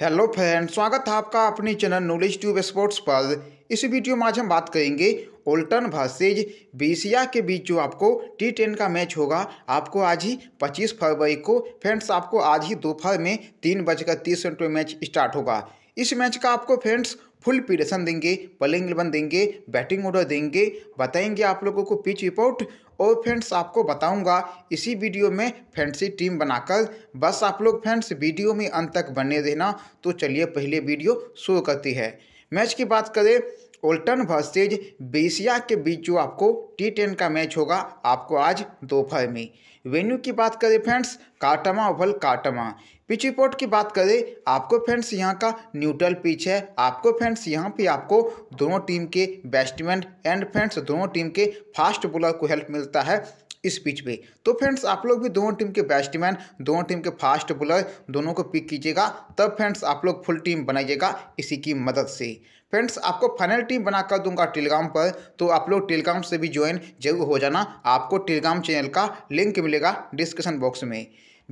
hello friend स्वागत है आपका अपने चैनल नॉलेज ट्यूब स्पोर्ट्स पर इस वीडियो में आज हम बात करेंगे ओल्टन वर्सेज बीसिया के बीच जो आपको टी टेन का मैच होगा आपको आज ही 25 फरवरी को फ्रेंड्स आपको आज ही दोपहर में तीन बजकर तीस मिनट में मैच स्टार्ट होगा इस मैच का आपको फ्रेंड्स फुल पीरियसन देंगे बलिंग इलेवन देंगे बैटिंग ऑर्डर देंगे बताएंगे आप लोगों को पिच रिपोर्ट और फ्रेंड्स आपको बताऊंगा इसी वीडियो में फैंसी टीम बनाकर बस आप लोग फ्रेंड्स वीडियो में अंत तक बने रहना तो चलिए पहले वीडियो शुरू करती है मैच की बात करें ओल्टन वर्सेज बेसिया के बीच जो आपको टी टेन का मैच होगा आपको आज दोपहर में वेन्यू की बात करें फ्रेंड्स काटमा ओवल काटमा पिच रिपोर्ट की बात करें आपको फ्रेंड्स यहाँ का न्यूट्रल पिच है आपको फ्रेंड्स यहाँ पे आपको दोनों टीम के बैट्समैन एंड फ्रेंड्स दोनों टीम के फास्ट बॉलर को हेल्प मिलता है इस पिच पे तो फ्रेंड्स आप लोग भी दोनों टीम के बैट्समैन दोनों टीम के फास्ट बॉलर दोनों को पिक कीजिएगा तब फ्रेंड्स आप लोग फुल टीम बनाइएगा इसी की मदद से फ्रेंड्स आपको फाइनल टीम बनाकर दूंगा टेलीग्राम पर तो आप लोग टेलीग्राम से भी ज्वाइन जरूर हो जाना आपको टेलीग्राम चैनल का लिंक मिलेगा डिस्क्रिप्शन बॉक्स में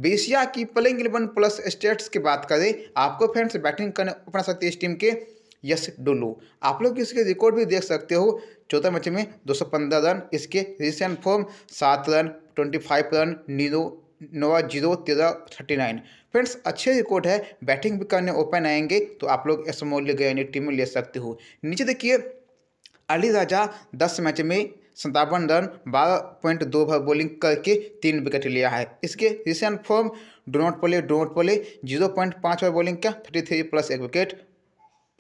बेसिया की प्लेइंग इलेवन प्लस स्टेट्स की बात करें आपको फ्रेंड्स बैटिंग करने अपना सकते हैं इस टीम के यश डुल्लू आप लोग इसके रिकॉर्ड भी देख सकते हो चौथा मैच में दो रन इसके रिसेंट फॉर्म सात रन ट्वेंटी रन नीरो नोवा जीरो तेरह थर्टी नाइन फ्रेंड्स अच्छे रिकॉर्ड है बैटिंग भी करने ओपन आएंगे तो आप लोग एस ले गए टीम में ले सकते हो नीचे देखिए अली राजा दस मैच में संतावन रन बारह पॉइंट दो ओवर बॉलिंग करके तीन विकेट लिया है इसके recent form do not play do not play zero point पाँच ओवर बॉलिंग का थर्टी थ्री प्लस एक विकेट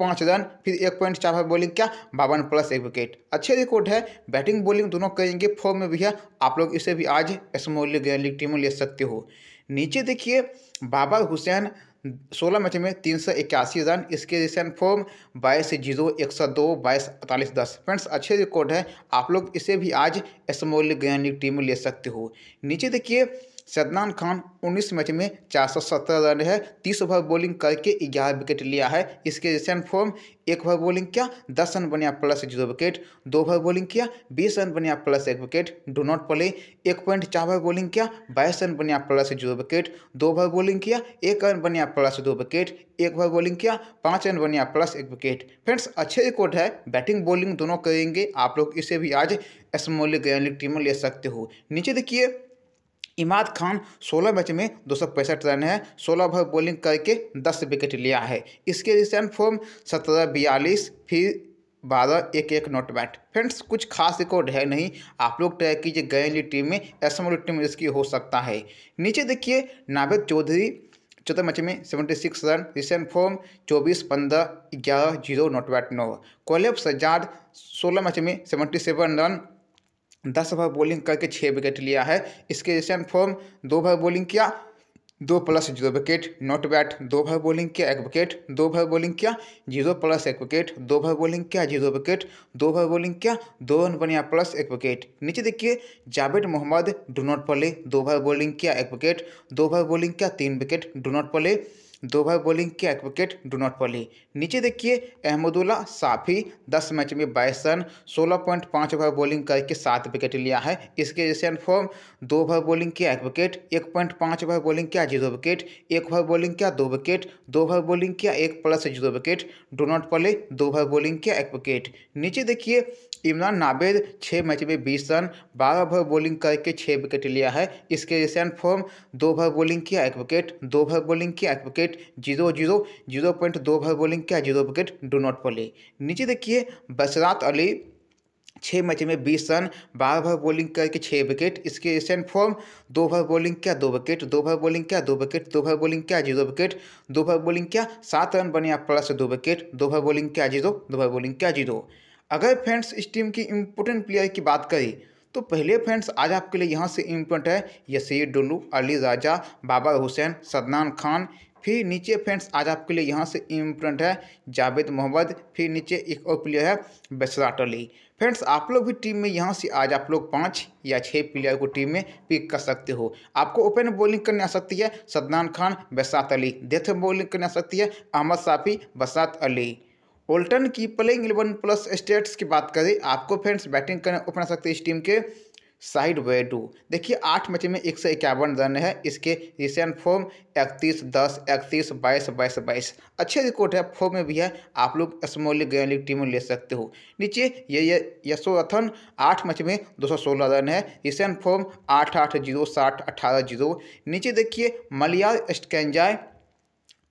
पाँच रन फिर एक पॉइंट चार बार बॉलिंग क्या बावन प्लस एक विकेट अच्छे रिकॉर्ड है बैटिंग बॉलिंग दोनों करेंगे फॉर्म में भी है आप लोग इसे भी आज स्मॉल लीग लीग में ले सकते हो नीचे देखिए बाबर हुसैन सोलह मैच में तीन सौ इक्यासी रन इसके रिसेंट फॉर्म बाईस जीरो एक सौ दो बाईस अड़तालीस दस फ्रेंड्स अच्छे रिकॉर्ड है आप लोग इसे भी आज स्मॉल लीग लीग टीम ले सकते हो नीचे देखिए सदनान खान 19 मैच में चार रन है तीस ओवर बॉलिंग करके ग्यारह विकेट लिया है इसके रिसेंट फॉर्म एक ओवर बॉलिंग किया दस रन बनिया प्लस जीरो विकेट दो ओवर बॉलिंग किया बीस रन बनिया प्लस एक विकेट डो नॉट प्ले एक पॉइंट चार ओवर बॉलिंग किया बाईस रन बनिया प्लस जीरो विकेट दो ओवर बॉलिंग किया एक रन बनिया प्लस दो विकेट एक ओवर बॉलिंग किया पाँच रन बनिया प्लस एक विकेट फ्रेंड्स अच्छे रिकॉर्ड है बैटिंग बॉलिंग दोनों करेंगे आप लोग इसे भी आज स्मॉल ग्रैंड टीम ले सकते हो नीचे देखिए इमाद खान 16 मैच में दो रन है 16 ओवर बॉलिंग करके 10 विकेट लिया है इसके रिसेंट फॉर्म सत्रह बयालीस फिर बारह एक एक नॉट बैट फ्रेंड्स कुछ खास रिकॉर्ड है नहीं आप लोग ट्रैक कीजिए गए टीम में एसएम टीम इसकी हो सकता है नीचे देखिए नावेद चौधरी चौथा मैच में seventy six run recent form चौबीस पंद्रह ग्यारह जीरो नॉट बैट नौ कोलेब सजाद सोलह मैच में सेवेंटी सेवन रन दस ओवर बॉलिंग करके छः विकेट लिया है इसके जैसे फॉर्म दो ओवर बॉलिंग किया दो plus zero wicket not bat दो ओवर बॉलिंग किया एक विकेट दो ओवर बॉलिंग किया जीरो प्लस एक विकेट दो ओवर बॉलिंग किया जीरो विकेट दो ओवर बॉलिंग किया दो रन बनिया प्लस एक विकेट नीचे देखिए जावेद मोहम्मद डू नॉट पले दो ओवर बॉलिंग किया एक विकेट दो ओवर बॉलिंग किया तीन विकेट डू नॉट पले दो ओवर बॉलिंग के एक विकेट डू नॉट नीचे देखिए अहमदुल्ला साफी 10 मैच में बाईस रन सोलह पॉइंट पाँच ओवर बॉलिंग करके सात विकेट लिया है इसके जैसे फॉर्म दो ओवर बॉलिंग किया एक विकेट एक पॉइंट पाँच ओवर बॉलिंग किया जीरो विकेट एक ओवर बॉलिंग किया दो विकेट दो ओवर बॉलिंग किया एक plus zero wicket do not दो ओवर बॉलिंग किया एक विकेट नीचे देखिए इमरान नावेद छः मैच में बीस रन बारह ओवर बॉलिंग करके छः विकेट लिया है इसके जैसे फॉर्म दो ओवर बॉलिंग किया एक विकेट दो ओवर बॉलिंग किया एक wicket wicket zero zero zero point दो ओवर बॉलिंग क्या जीरो विकेट डो नॉट पड़े नीचे देखिए बसरात अली छः मैच में बीस रन बारह ओवर बॉलिंग करके छः विकेट इसके रिसेंट फॉर्म दो ओवर बॉलिंग क्या दो विकेट दो ओवर बॉलिंग क्या दो विकेट दो ओवर बॉलिंग क्या जीरो विकेट दो ओवर बॉलिंग क्या सात रन बने आप प्लस दो विकेट दो ओवर बॉलिंग क्या जीरो दो ओवर बॉलिंग क्या जीरो अगर फ्रेंड्स इस टीम की इंपोर्टेंट प्लेयर की बात करें तो पहले फ्रेंड्स आज आपके लिए यहाँ से इम्पोर्टेंट है यसीर डुल्लू अली राजा बाबर हुसैन सदनान खान फिर नीचे फ्रेंड्स आज आपके लिए यहाँ से इम्पोर्टेंट है जावेद मोहम्मद फिर नीचे एक और प्लेयर है बसराट अली फ्रेंड्स आप लोग भी टीम में यहाँ से आज आप लोग पाँच या छः प्लेयर को टीम में पिक कर सकते हो आपको ओपन बॉलिंग करने आ सकती है सदनान खान बसात अली डेथ बॉलिंग करने आ सकती है अहमद साफ़ी बसात अली ओल्टन की प्लेइंग इलेवन प्लस स्टेट्स की बात करें आपको फ्रेंड्स बैटिंग करने ओपन आ सकते हैं इस टीम के साइड वे टू देखिए आठ मैच में एक सौ इक्यावन रन है इसके रिसेंट फॉर्म इकतीस दस इकतीस बाईस बाईस बाईस अच्छे रिकॉर्ड है फॉर्म में भी है आप लोग स्मॉल लीग लीग टीम ले सकते हो नीचे ये यशोरथन आठ मैच में दो सौ सोलह रन है रिसेंट फॉर्म आठ आठ जीरो साठ अठारह जीरो नीचे देखिए मलियार स्कैंजाय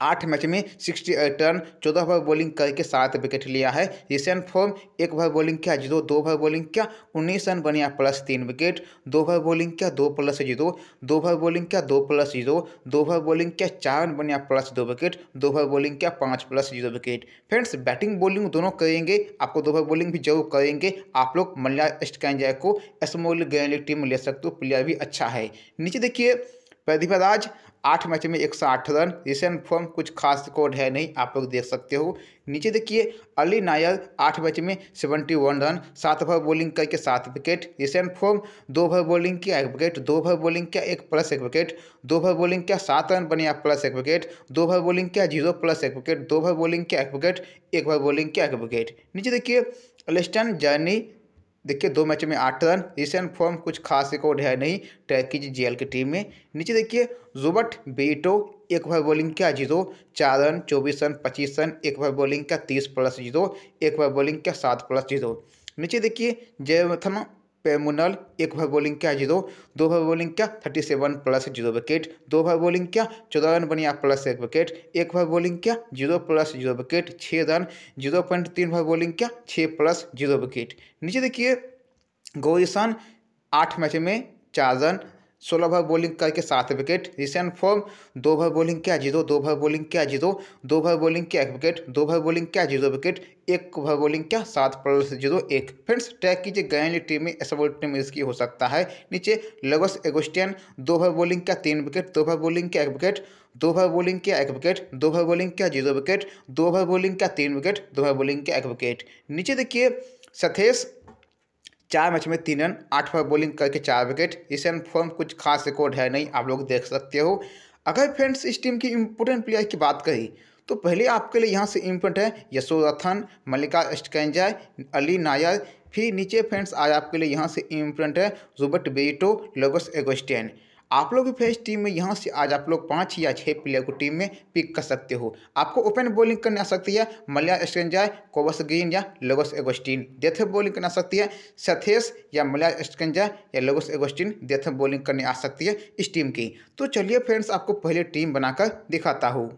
आठ मैच में सिक्सटी एट रन चौदह ओवर बॉलिंग करके सात विकेट लिया है रिसेंट फॉर्म एक ओवर बॉलिंग किया जीरो दो ओवर बॉलिंग किया उन्नीस रन बनिया प्लस तीन विकेट दो ओवर बॉलिंग किया दो प्लस जीरो दो ओवर बॉलिंग किया दो प्लस जीरो दो ओवर बॉलिंग किया चार रन बनिया प्लस दो विकेट दो ओवर बॉलिंग किया पाँच plus zero wicket friends batting bowling दोनों करेंगे आपको दो ओवर बॉलिंग भी जरूर करेंगे आप लोग मल्ला एस्ट कैंजा को एसमोल ग्रैंड टीम ले सकते हो प्लेयर भी अच्छा है नीचे देखिए प्रदीप राज आठ मैच में एक सौ आठ रन रिसेंट फॉर्म कुछ खास रिकॉर्ड है नहीं आप लोग देख सकते हो नीचे देखिए अली नायर आठ मैच में सेवेंटी वन रन सात ओवर बॉलिंग करके सात विकेट रिसेंट फॉर्म दो ओवर बॉलिंग किया एक विकेट दो ओवर बॉलिंग किया एक प्लस एक विकेट दो ओवर बॉलिंग किया सात रन बने आप प्लस एक विकेट दो ओवर बॉलिंग किया जीरो प्लस एक विकेट दो ओवर बॉलिंग किया एक विकेट एक ओवर बॉलिंग किया एक विकेट नीचे देखिए अलिस्टन जर्नी देखिए दो मैचों में आठ रन रिसेंट फॉर्म कुछ खास रिकॉर्ड है नहीं टर्कीज जेल की टीम में नीचे देखिए जोबट बेटो एक ओवर बॉलिंग का जीरो चार रन चौबीस रन पच्चीस रन एक ओवर बॉलिंग का तीस प्लस जीरो एक ओवर बॉलिंग का सात प्लस जीरो नीचे देखिए जयवथन पेमोनल एक ओवर बॉलिंग क्या जीरो दो ओवर बॉलिंग क्या thirty seven plus zero wicket दो ओवर बॉलिंग क्या चौदह रन बनिया प्लस एक विकेट एक ओवर बॉलिंग क्या जीरो प्लस जीरो विकेट छः रन जीरो पॉइंट तीन ओवर बॉलिंग क्या छः प्लस जीरो विकेट नीचे देखिए गौरीशान आठ मैच में चार रन सोलह ओवर बॉलिंग करके सात विकेट रिसेंट फॉर्म दो ओवर बॉलिंग क्या जीरो दो ओवर बॉलिंग क्या जीरो दो ओवर बॉलिंग क्या एक विकेट दो ओवर बॉलिंग क्या जीरो विकेट एक ओवर बॉलिंग क्या सात प्लस जीरो एक फ्रेंड्स ट्रैक कीजिए गयाली टीम में एसबोल्ट टीम इसकी हो सकता है नीचे लगोस एगोस्टियन दो ओवर बॉलिंग क्या तीन विकेट दो ओवर बॉलिंग क्या एक विकेट दो ओवर बॉलिंग क्या एक विकेट दो ओवर बॉलिंग क्या जीरो विकेट दो ओवर बॉलिंग क्या तीन विकेट दो ओवर बॉलिंग क्या एक विकेट नीचे देखिए सथेश चार मैच में तीन रन आठ पर बॉलिंग करके चार विकेट इस रन फॉर्म कुछ खास रिकॉर्ड है नहीं आप लोग देख सकते हो अगर फ्रेंड्स इस टीम की इम्पोर्टेंट प्लेयर की बात करी तो पहले आपके लिए यहाँ से इम्पोर्टेंट है यशोरथन मल्लिका स्टकंजा अली नायर फिर नीचे फ्रेंड्स आज आपके लिए यहाँ से इम्पोर्टेंट है जुबर्ट बेटो लोगस एगोस्टेन आप लोग भी फ्रेश टीम में यहाँ से आज आप लोग पाँच या छः प्लेयर को टीम में पिक कर सकते हो आपको ओपन बॉलिंग करनी आ सकती है मलया स्टेंजा कोवस ग्रीन या लोगस एगोस्टीन डेथ बॉलिंग करने आ सकती है सथेस या मलया स्टेंजा या लोगस एगोस्टीन डेथ बॉलिंग करने आ सकती है इस टीम की तो चलिए फ्रेंड्स आपको पहले टीम बनाकर दिखाता हूँ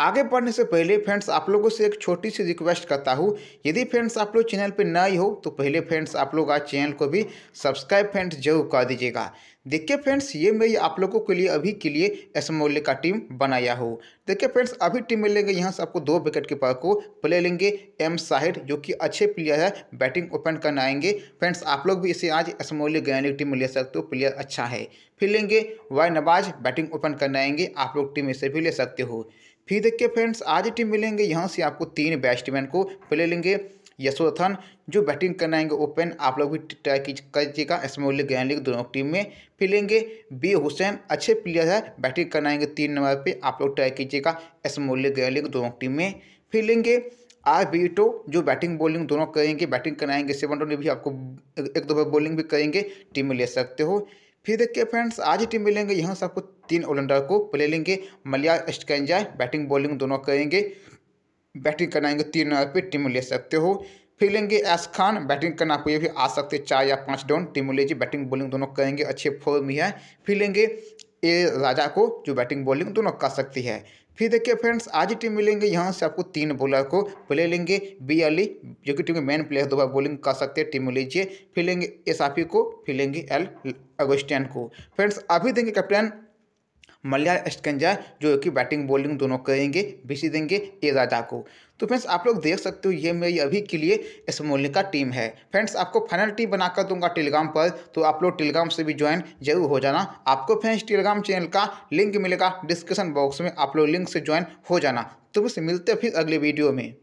आगे बढ़ने से पहले फ्रेंड्स आप लोगों से एक छोटी सी रिक्वेस्ट करता हूँ यदि फ्रेंड्स आप लोग चैनल पर नए हो तो पहले फ्रेंड्स आप लोग आज चैनल को भी सब्सक्राइब फ्रेंड्स जरूर कर दीजिएगा देखिए फ्रेंड्स ये मैं आप लोगों के लिए अभी के लिए एसमोले का टीम बनाया हो देखिए फ्रेंड्स अभी टीम में लेंगे यहाँ से आपको दो विकेट के को प्ले लेंगे एम साहिड जो कि अच्छे प्लेयर है बैटिंग ओपन करने आएंगे फ्रेंड्स आप लोग भी इसे आज एसमोले गयानी टीम में ले सकते हो प्लेयर अच्छा है फिर लेंगे वाई नवाज बैटिंग ओपन करने आएंगे आप लोग टीम इसे भी ले सकते हो फिर देखिए फ्रेंड्स आज टीम मिलेंगे यहाँ से आपको तीन बैट्समैन को प्ले लेंगे यशोधन जो बैटिंग करने आएंगे ओपन आप लोग भी ट्राई कीजिएगा इसमें उल्लेख गयानलिक दोनों टीम में फिलेंगे बी हुसैन अच्छे प्लेयर है बैटिंग करने आएंगे तीन नंबर पे आप लोग ट्राई कीजिएगा इसमोल्य गयानलिक दोनों टीम में फिलेंगे आर बीटो जो बैटिंग बॉलिंग दोनों करेंगे बैटिंग आएंगे सेवन ने भी आपको एक दो बार बॉलिंग भी करेंगे टीम में ले सकते हो फिर देखिए फ्रेंड्स आज ही टीम मिलेंगे यहाँ से आपको तीन ऑलराउंडर को प्ले लेंगे मलिया स्कैंजा बैटिंग बॉलिंग दोनों करेंगे बैटिंग करना आएंगे तीन नंबर पे टीम ले सकते हो फिर लेंगे एस खान बैटिंग करना आपको ये भी आ सकते हैं चार या पाँच डाउन टीम लीजिए बैटिंग बॉलिंग दोनों करेंगे अच्छे फॉर्म में है फिर लेंगे ए राजा को जो बैटिंग बॉलिंग दोनों कर सकती है फिर देखिए फ्रेंड्स आज ही टीम मिलेंगे यहाँ से आपको तीन बॉलर को प्ले लेंगे बी अली e, जो कि टीम के मेन प्लेयर दोबारा बॉलिंग कर सकते हैं टीम लीजिए फिर लेंगे एसाफी को फिर लेंगे एल अगोस्टियन को फ्रेंड्स अभी देंगे कैप्टन मल्या स्कंजा जो कि बैटिंग बॉलिंग दोनों करेंगे बेची देंगे ए राजा को तो फ्रेंड्स आप लोग देख सकते हो ये मेरी अभी के लिए इस मूल्य e का टीम है फ्रेंड्स आपको फाइनल टीम बनाकर दूंगा टेलीग्राम पर तो आप लोग टेलीग्राम से भी ज्वाइन जरूर हो जाना आपको फ्रेंड्स टेलीग्राम चैनल का लिंक मिलेगा डिस्क्रिप्शन बॉक्स में आप लोग लिंक से ज्वाइन हो जाना तो बस मिलते हैं फिर अगले वीडियो में